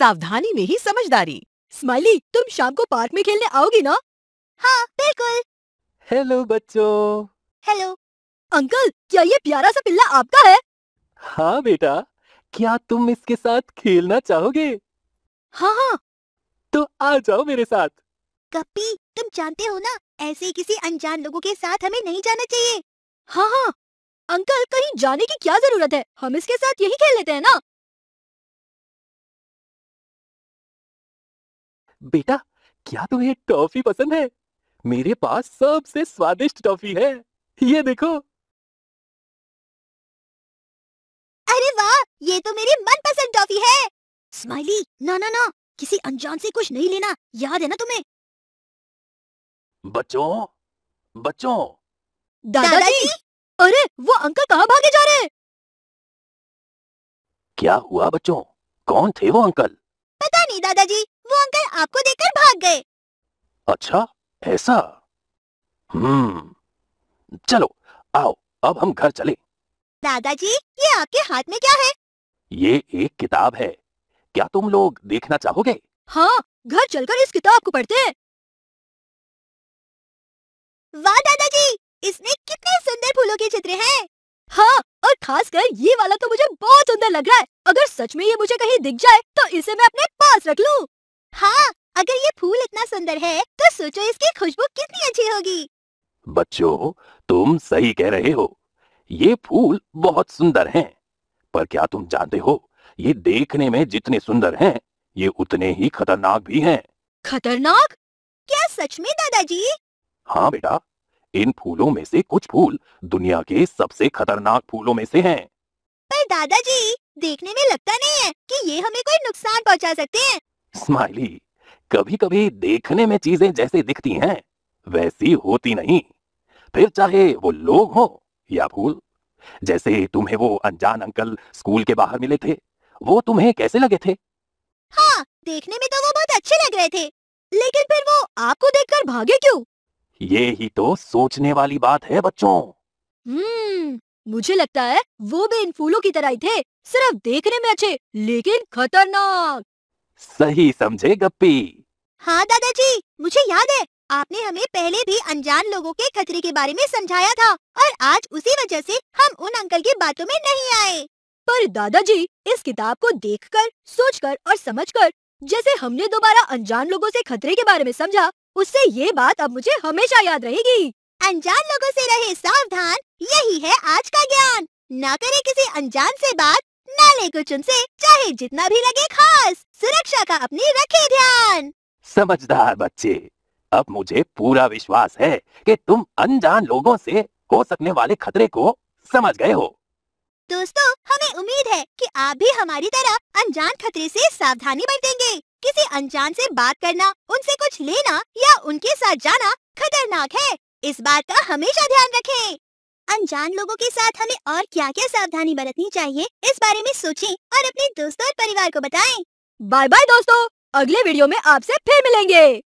सावधानी में ही समझदारी स्माइली तुम शाम को पार्क में खेलने आओगी ना हाँ बिल्कुल हेलो बच्चों हेलो अंकल क्या ये प्यारा सा पिल्ला आपका है हाँ बेटा क्या तुम इसके साथ खेलना चाहोगे हाँ हाँ तो आ जाओ मेरे साथ कपी तुम जानते हो ना ऐसे किसी अनजान लोगों के साथ हमें नहीं जाना चाहिए हाँ हाँ अंकल कहीं जाने की क्या जरूरत है हम इसके साथ यही खेल लेते हैं ना बेटा क्या तुम्हें टॉफी पसंद है मेरे पास सबसे स्वादिष्ट टॉफी है ये देखो अरे वाह ये तो मेरी मनपसंद टॉफी है स्माइली ना ना ना किसी अनजान से कुछ नहीं लेना याद है ना तुम्हें बच्चों बच्चों दादाजी दादा अरे वो अंकल कहाँ भागे जा रहे क्या हुआ बच्चों कौन थे वो अंकल वो अंकल आपको देखकर भाग गए अच्छा ऐसा हम्म चलो आओ अब हम घर चले दादाजी ये आपके हाथ में क्या है ये एक किताब है क्या तुम लोग देखना चाहोगे हाँ घर चलकर इस किताब को पढ़ते हैं वाह दादाजी इसमें कितने सुंदर फूलों के चित्र हैं। हाँ और खास कर ये वाला तो मुझे बहुत सुंदर लग रहा है अगर सच में ये मुझे कहीं दिख जाए तो इसे मैं अपने पास रख लूँ हाँ अगर ये फूल इतना सुंदर है तो सोचो इसकी खुशबू कितनी अच्छी होगी बच्चों तुम सही कह रहे हो ये फूल बहुत सुंदर हैं। पर क्या तुम जानते हो ये देखने में जितने सुंदर हैं, ये उतने ही खतरनाक भी हैं। खतरनाक क्या सच में दादाजी हाँ बेटा इन फूलों में से कुछ फूल दुनिया के सबसे खतरनाक फूलों में से हैं। पर दादाजी देखने में लगता नहीं है कि ये हमें कोई नुकसान पहुंचा सकते हैं स्माइली कभी कभी देखने में चीजें जैसे दिखती हैं वैसी होती नहीं फिर चाहे वो लोग हो या फूल जैसे तुम्हें वो अनजान अंकल स्कूल के बाहर मिले थे वो तुम्हें कैसे लगे थे हाँ देखने में तो वो बहुत अच्छे लग रहे थे लेकिन फिर वो आपको देखकर भागे क्यों ये ही तो सोचने वाली बात है बच्चों हम्म मुझे लगता है वो भी इन फूलों की तरह ही थे सिर्फ देखने में अच्छे लेकिन खतरनाक सही समझे गप्पी हाँ दादाजी मुझे याद है आपने हमें पहले भी अनजान लोगों के खतरे के बारे में समझाया था और आज उसी वजह से हम उन अंकल की बातों में नहीं आए पर दादाजी इस किताब को देखकर, सोचकर और समझकर जैसे हमने दोबारा अनजान लोगों से खतरे के बारे में समझा उससे ये बात अब मुझे हमेशा याद रहेगी अनजान लोगों से रहे सावधान यही है आज का ज्ञान ना करे किसी अनजान से बात नाले को चुनसे चाहे जितना भी लगे खास सुरक्षा का अपनी रखे ध्यान समझदार बच्चे अब मुझे पूरा विश्वास है कि तुम अनजान लोगों से हो सकने वाले खतरे को समझ गए हो दोस्तों हमें उम्मीद है कि आप भी हमारी तरह अनजान खतरे से सावधानी बरतेंगे किसी अनजान से बात करना उनसे कुछ लेना या उनके साथ जाना खतरनाक है इस बात का हमेशा ध्यान रखें अनजान लोगों के साथ हमें और क्या क्या सावधानी बरतनी चाहिए इस बारे में सोचें और अपने दोस्तों और परिवार को बताएं। बाय बाय दोस्तों अगले वीडियो में आपसे फिर मिलेंगे